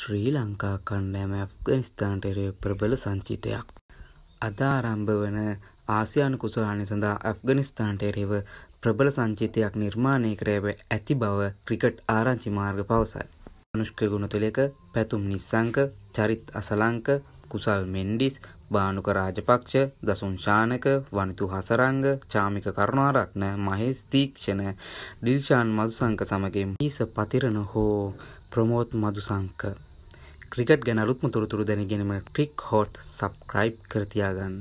ශ්‍රී ලංකා කණ්ඩෑම ඇෆ්ගනිස්ථානට එරේ ප්‍රබල සංචිතයක්. අද ආරම්භ වන ආසියානු කුසලානය සඳහා ඇෆ්ගනිස්ථානට එරෙව ප්‍රබල සංචිතයක් නිර්මාණය කරව ඇති බව ක්‍රිකට් ආරංචි මාර්ග පවසයි. අනුෂ්ක ගුණතුලෙක පැතුම් නිස්සංක චරිත් අසලංක කුසල් මෙන්ඩිස් භානුක රාජපක්ෂ දසුන් ශානක වනිතු හසරංග චාමික කරුණාරත්න මහේස් තීක්ෂණ ඩිල්ෂාන් මදුසංක සමගින් ඊස පතිරණ හෝ ප්‍රමෝත් මදුසංක ක්‍රිකට් ගැන අලුත්ම තොරතුරු දැනගැනීමට ක්ලික් හොට් සබ්ස්ක්‍රයිබ් කර තියාගන්න.